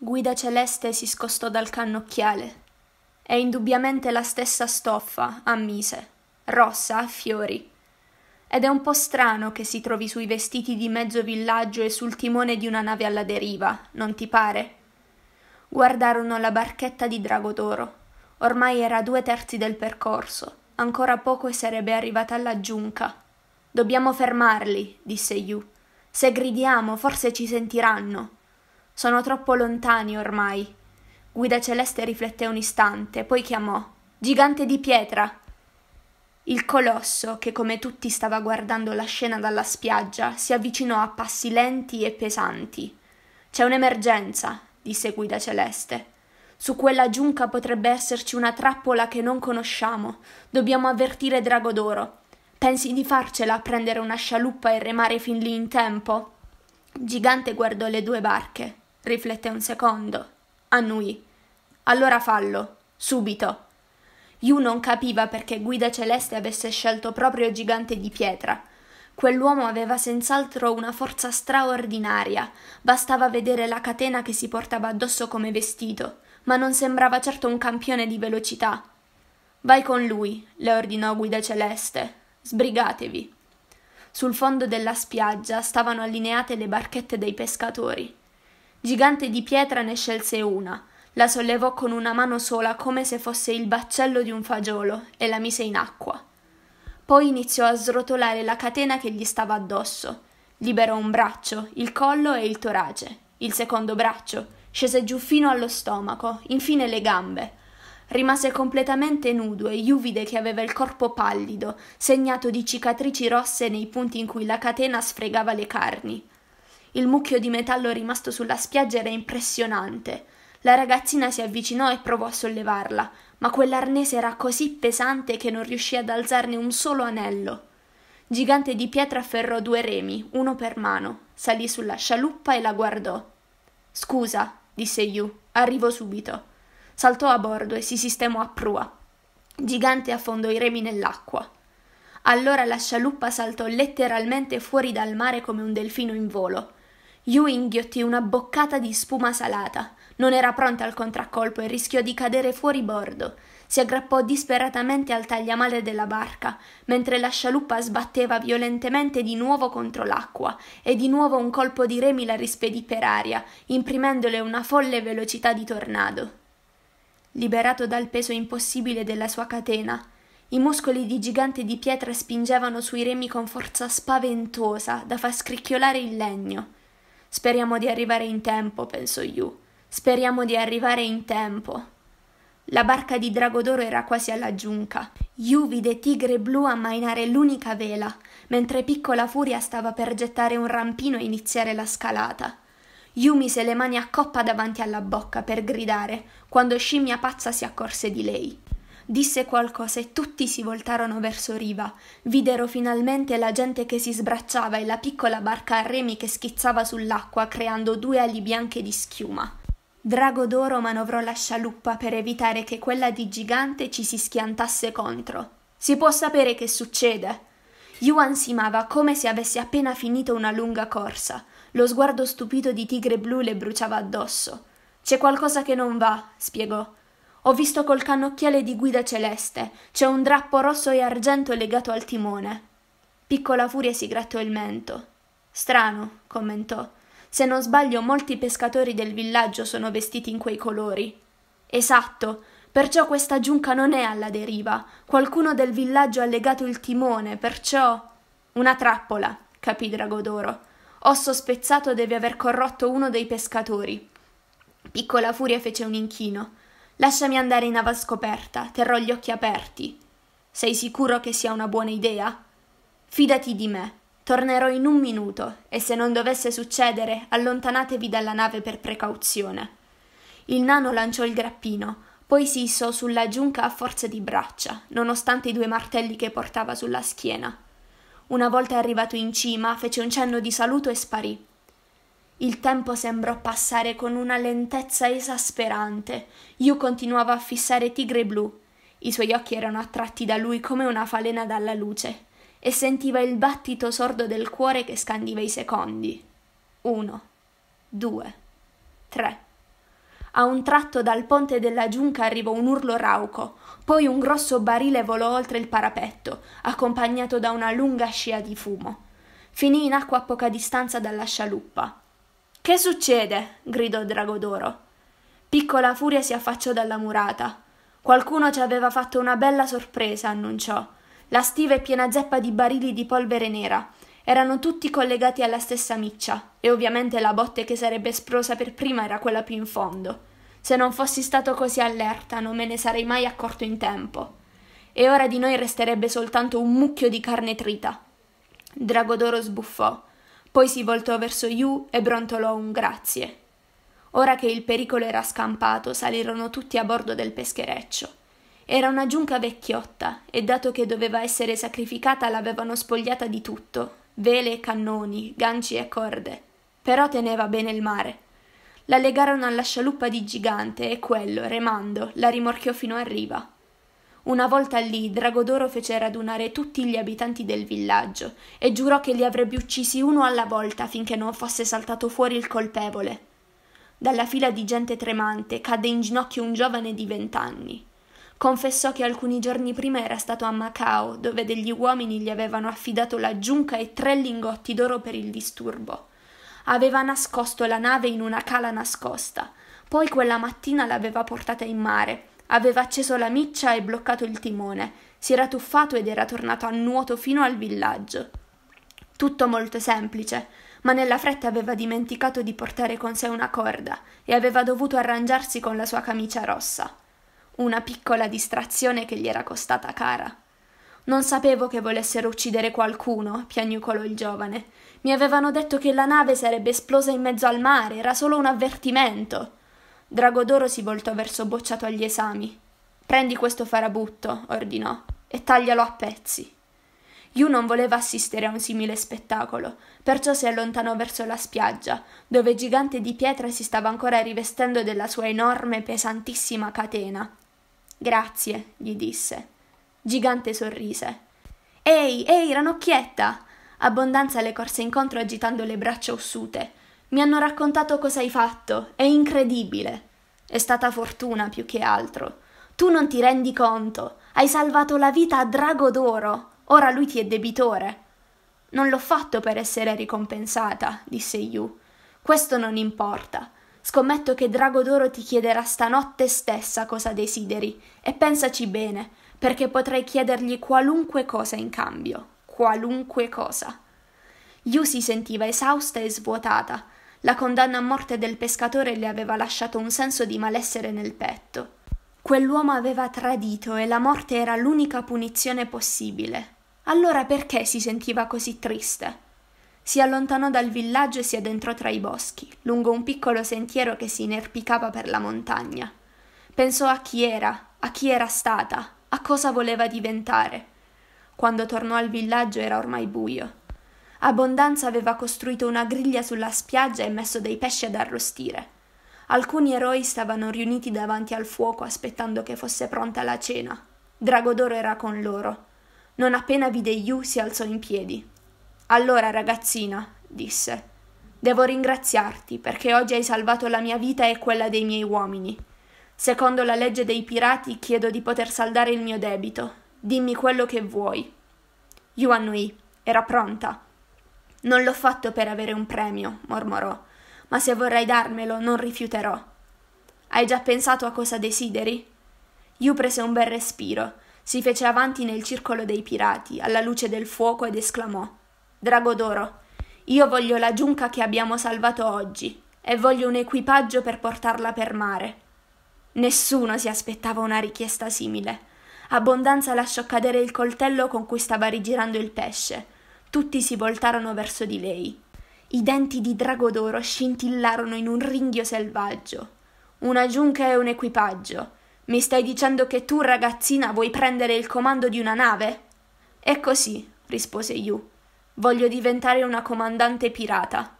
Guida Celeste si scostò dal cannocchiale. È indubbiamente la stessa stoffa, ammise, rossa a fiori. Ed è un po' strano che si trovi sui vestiti di mezzo villaggio e sul timone di una nave alla deriva, non ti pare? Guardarono la barchetta di Drago d'Oro. Ormai era a due terzi del percorso. Ancora poco e sarebbe arrivata alla giunca. Dobbiamo fermarli, disse Yu. Se gridiamo, forse ci sentiranno. Sono troppo lontani ormai. Guida Celeste rifletté un istante, poi chiamò Gigante di pietra. Il colosso, che come tutti stava guardando la scena dalla spiaggia, si avvicinò a passi lenti e pesanti. C'è un'emergenza, disse Guida Celeste. Su quella giunca potrebbe esserci una trappola che non conosciamo. Dobbiamo avvertire Drago d'Oro. Pensi di farcela a prendere una scialuppa e remare fin lì in tempo? Gigante guardò le due barche. Riflette un secondo. Annui. Allora fallo. Subito. Yu non capiva perché Guida Celeste avesse scelto proprio gigante di pietra. Quell'uomo aveva senz'altro una forza straordinaria, bastava vedere la catena che si portava addosso come vestito, ma non sembrava certo un campione di velocità. Vai con lui, le ordinò Guida Celeste. Sbrigatevi. Sul fondo della spiaggia stavano allineate le barchette dei pescatori. Gigante di pietra ne scelse una, la sollevò con una mano sola come se fosse il baccello di un fagiolo e la mise in acqua. Poi iniziò a srotolare la catena che gli stava addosso. Liberò un braccio, il collo e il torace, il secondo braccio, scese giù fino allo stomaco, infine le gambe. Rimase completamente nudo e Juvide che aveva il corpo pallido, segnato di cicatrici rosse nei punti in cui la catena sfregava le carni. Il mucchio di metallo rimasto sulla spiaggia era impressionante. La ragazzina si avvicinò e provò a sollevarla, ma quell'arnese era così pesante che non riuscì ad alzarne un solo anello. Gigante di pietra afferrò due remi, uno per mano, salì sulla scialuppa e la guardò. Scusa, disse Yu, arrivo subito. Saltò a bordo e si sistemò a prua. Gigante affondò i remi nell'acqua. Allora la scialuppa saltò letteralmente fuori dal mare come un delfino in volo. Yu inghiottì una boccata di spuma salata. Non era pronta al contraccolpo e rischiò di cadere fuori bordo. Si aggrappò disperatamente al tagliamale della barca, mentre la scialuppa sbatteva violentemente di nuovo contro l'acqua, e di nuovo un colpo di remi la rispedì per aria, imprimendole una folle velocità di tornado. Liberato dal peso impossibile della sua catena, i muscoli di gigante di pietra spingevano sui remi con forza spaventosa da far scricchiolare il legno. Speriamo di arrivare in tempo, pensò Yu. Speriamo di arrivare in tempo. La barca di Dragodoro era quasi alla giunca. Yu vide Tigre Blu ammainare l'unica vela, mentre Piccola Furia stava per gettare un rampino e iniziare la scalata. Yu mise le mani a coppa davanti alla bocca per gridare, quando Scimmia Pazza si accorse di lei. Disse qualcosa e tutti si voltarono verso riva. Videro finalmente la gente che si sbracciava e la piccola barca a remi che schizzava sull'acqua, creando due ali bianche di schiuma. Drago d'Oro manovrò la scialuppa per evitare che quella di gigante ci si schiantasse contro. Si può sapere che succede? Yuan simava come se avesse appena finito una lunga corsa. Lo sguardo stupito di Tigre Blu le bruciava addosso. C'è qualcosa che non va, spiegò. Ho visto col cannocchiale di guida celeste, c'è un drappo rosso e argento legato al timone. Piccola Furia si grattò il mento. Strano, commentò. Se non sbaglio, molti pescatori del villaggio sono vestiti in quei colori. Esatto, perciò questa giunca non è alla deriva. Qualcuno del villaggio ha legato il timone, perciò. Una trappola, capì Dragodoro. Osso spezzato deve aver corrotto uno dei pescatori. Piccola Furia fece un inchino. Lasciami andare in scoperta, terrò gli occhi aperti. Sei sicuro che sia una buona idea? Fidati di me, tornerò in un minuto e se non dovesse succedere, allontanatevi dalla nave per precauzione. Il nano lanciò il grappino, poi si issò sulla giunca a forza di braccia, nonostante i due martelli che portava sulla schiena. Una volta arrivato in cima, fece un cenno di saluto e sparì. Il tempo sembrò passare con una lentezza esasperante. Yu continuava a fissare Tigre Blu. I suoi occhi erano attratti da lui come una falena dalla luce e sentiva il battito sordo del cuore che scandiva i secondi. Uno, due, tre. A un tratto dal ponte della giunca arrivò un urlo rauco, poi un grosso barile volò oltre il parapetto, accompagnato da una lunga scia di fumo. Finì in acqua a poca distanza dalla scialuppa. Che succede? gridò Dragodoro. Piccola Furia si affacciò dalla murata. Qualcuno ci aveva fatto una bella sorpresa, annunciò. La stiva è piena zeppa di barili di polvere nera. Erano tutti collegati alla stessa miccia, e ovviamente la botte che sarebbe esplosa per prima era quella più in fondo. Se non fossi stato così allerta, non me ne sarei mai accorto in tempo. E ora di noi resterebbe soltanto un mucchio di carne trita. Dragodoro sbuffò. Poi si voltò verso Yu e brontolò un grazie. Ora che il pericolo era scampato, salirono tutti a bordo del peschereccio. Era una giunca vecchiotta e dato che doveva essere sacrificata l'avevano spogliata di tutto, vele e cannoni, ganci e corde. Però teneva bene il mare. La legarono alla scialuppa di gigante e quello, remando, la rimorchiò fino a riva. Una volta lì Dragodoro fece radunare tutti gli abitanti del villaggio e giurò che li avrebbe uccisi uno alla volta finché non fosse saltato fuori il colpevole. Dalla fila di gente tremante cadde in ginocchio un giovane di vent'anni. Confessò che alcuni giorni prima era stato a Macao, dove degli uomini gli avevano affidato la giunca e tre lingotti d'oro per il disturbo. Aveva nascosto la nave in una cala nascosta, poi quella mattina l'aveva portata in mare Aveva acceso la miccia e bloccato il timone, si era tuffato ed era tornato a nuoto fino al villaggio. Tutto molto semplice, ma nella fretta aveva dimenticato di portare con sé una corda e aveva dovuto arrangiarsi con la sua camicia rossa. Una piccola distrazione che gli era costata cara. Non sapevo che volessero uccidere qualcuno, piagnucolò il giovane. Mi avevano detto che la nave sarebbe esplosa in mezzo al mare, era solo un avvertimento. Dragodoro si voltò verso Bocciato agli esami. Prendi questo farabutto, ordinò, e taglialo a pezzi. Yu non voleva assistere a un simile spettacolo, perciò si allontanò verso la spiaggia, dove gigante di pietra si stava ancora rivestendo della sua enorme, pesantissima catena. Grazie, gli disse. Gigante sorrise. Ehi, ehi, ranocchietta! Abbondanza le corse incontro agitando le braccia ossute. Mi hanno raccontato cosa hai fatto, è incredibile. È stata fortuna più che altro. Tu non ti rendi conto, hai salvato la vita a Drago d'Oro, ora lui ti è debitore. Non l'ho fatto per essere ricompensata, disse Yu. Questo non importa. Scommetto che Drago d'Oro ti chiederà stanotte stessa cosa desideri, e pensaci bene, perché potrei chiedergli qualunque cosa in cambio. Qualunque cosa. Yu si sentiva esausta e svuotata, la condanna a morte del pescatore le aveva lasciato un senso di malessere nel petto. Quell'uomo aveva tradito e la morte era l'unica punizione possibile. Allora perché si sentiva così triste? Si allontanò dal villaggio e si addentrò tra i boschi, lungo un piccolo sentiero che si inerpicava per la montagna. Pensò a chi era, a chi era stata, a cosa voleva diventare. Quando tornò al villaggio era ormai buio. Abbondanza aveva costruito una griglia sulla spiaggia e messo dei pesci ad arrostire. Alcuni eroi stavano riuniti davanti al fuoco aspettando che fosse pronta la cena. Dragodoro era con loro. Non appena vide Yu si alzò in piedi. Allora, ragazzina, disse, devo ringraziarti perché oggi hai salvato la mia vita e quella dei miei uomini. Secondo la legge dei pirati chiedo di poter saldare il mio debito. Dimmi quello che vuoi. Yu annuì. Era pronta. Non l'ho fatto per avere un premio, mormorò, ma se vorrai darmelo non rifiuterò. Hai già pensato a cosa desideri? Yu prese un bel respiro, si fece avanti nel circolo dei pirati, alla luce del fuoco, ed esclamò Dragodoro, io voglio la giunca che abbiamo salvato oggi, e voglio un equipaggio per portarla per mare. Nessuno si aspettava una richiesta simile. Abbondanza lasciò cadere il coltello con cui stava rigirando il pesce, tutti si voltarono verso di lei. I denti di drago d'oro scintillarono in un ringhio selvaggio. Una giunca e un equipaggio. Mi stai dicendo che tu, ragazzina, vuoi prendere il comando di una nave? È così, rispose Yu. Voglio diventare una comandante pirata.